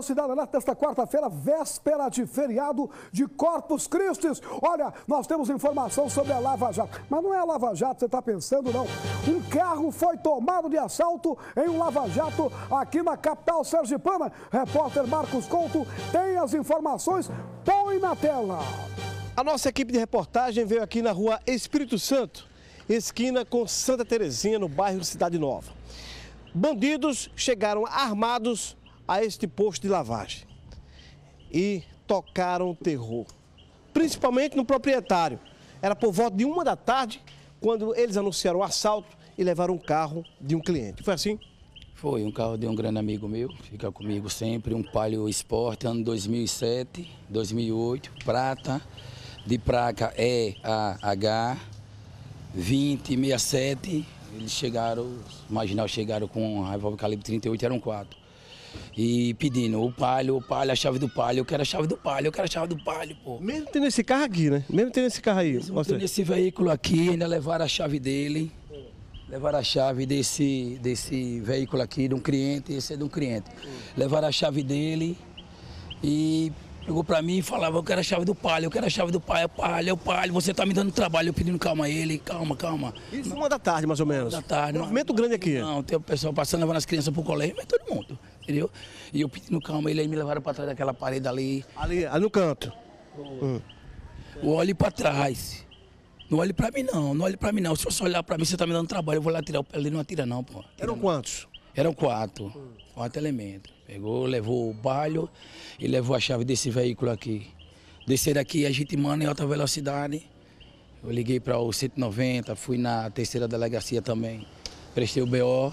Cidade Alerta, esta quarta-feira, véspera de feriado de Corpus Christi. Olha, nós temos informação sobre a Lava Jato. Mas não é a Lava Jato, você está pensando, não. Um carro foi tomado de assalto em um Lava Jato aqui na capital sergipana. Repórter Marcos Couto tem as informações. Põe na tela. A nossa equipe de reportagem veio aqui na rua Espírito Santo, esquina com Santa Terezinha, no bairro Cidade Nova. Bandidos chegaram armados a este posto de lavagem e tocaram o terror, principalmente no proprietário. Era por volta de uma da tarde quando eles anunciaram o assalto e levaram um carro de um cliente. Foi assim? Foi, um carro de um grande amigo meu, fica comigo sempre, um Palio Sport, ano 2007, 2008, prata, de placa EAH 2067. Eles chegaram, marginal chegaram com um revólver calibre 38, eram quatro e pedindo o palho, o palho, a chave do palho, eu quero a chave do palho, eu quero a chave do palho, pô. Mesmo tendo esse carro aqui, né? Mesmo tendo esse carro aí. Mesmo tendo esse veículo aqui, ainda levaram a chave dele. Levaram a chave desse, desse veículo aqui, de um cliente, esse é de um cliente. Levaram a chave dele e pegou pra mim e falava, eu quero a chave do palho, eu quero a chave do palho, é palho, é palho, você tá me dando trabalho, eu pedindo calma a ele, calma, calma. Isso uma da tarde, mais ou menos. Uma da tarde. Um movimento grande aqui. Não, tem o pessoal passando, levando as crianças pro colégio, mas todo mundo entendeu? E eu pedi no calma, ele aí me levaram para trás daquela parede ali. Ali, ali ah, no canto. Hum. Olhe para trás. Não olhe para mim não, não olhe para mim não. Se você olhar para mim, você tá me dando trabalho, eu vou lá tirar o pé, ele não atira não, pô. Eram quantos? Eram quatro, hum. quatro elementos. Pegou, levou o balho e levou a chave desse veículo aqui. Descer aqui a gente manda em alta velocidade. Eu liguei para o 190, fui na terceira delegacia também, prestei o BO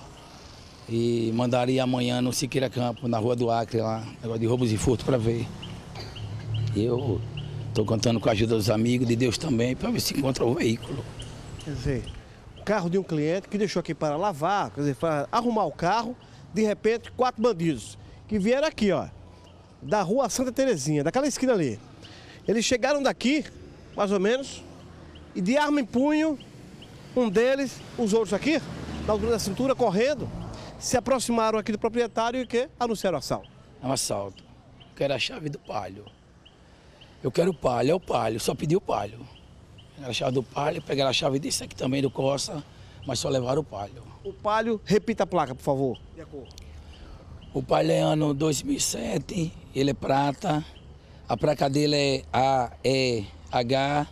e mandaria amanhã no Siqueira Campo, na Rua do Acre, lá, negócio de roubos e furto para ver. Eu estou contando com a ajuda dos amigos, de Deus também, para ver se encontra o veículo. Quer dizer, o carro de um cliente que deixou aqui para lavar, quer dizer, para arrumar o carro, de repente, quatro bandidos que vieram aqui, ó, da Rua Santa Terezinha, daquela esquina ali. Eles chegaram daqui, mais ou menos, e de arma em punho, um deles, os outros aqui, na altura da cintura, correndo, se aproximaram aqui do proprietário e que anunciaram assalto. É um assalto. quero a chave do palho. Eu quero o palho, é o palho, só pedi o palho. Pegaram a chave do palho, pegaram a chave desse aqui também do Costa, mas só levaram o palho. O palho, repita a placa, por favor. De acordo. O palho é ano 2007, ele é prata. A placa dele é AEH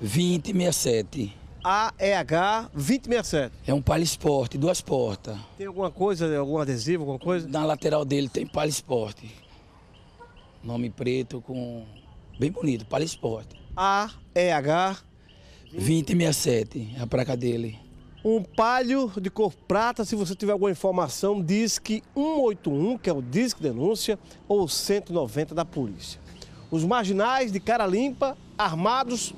2067. AEH 2067. É um palio esporte, duas portas. Tem alguma coisa, algum adesivo, alguma coisa? Na lateral dele tem palio esporte. Nome preto com. Bem bonito, palio esporte. AEH 2067, é a placa dele. Um palho de cor prata, se você tiver alguma informação, diz que 181, que é o disco denúncia, ou 190 da polícia. Os marginais de cara limpa, armados,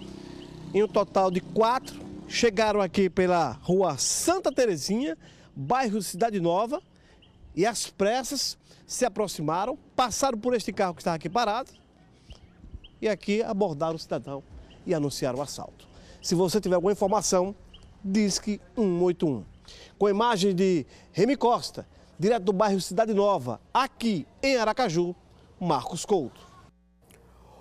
em um total de quatro, chegaram aqui pela rua Santa Terezinha, bairro Cidade Nova, e às pressas se aproximaram, passaram por este carro que estava aqui parado, e aqui abordaram o cidadão e anunciaram o assalto. Se você tiver alguma informação, que 181. Com a imagem de Remy Costa, direto do bairro Cidade Nova, aqui em Aracaju, Marcos Couto.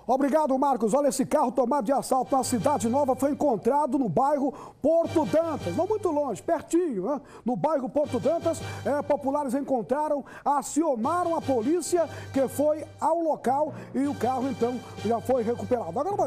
Obrigado, Marcos. Olha, esse carro tomado de assalto na Cidade Nova foi encontrado no bairro Porto Dantas, não muito longe, pertinho, né? no bairro Porto Dantas. É, populares encontraram, acionaram a polícia que foi ao local e o carro então já foi recuperado. Agora,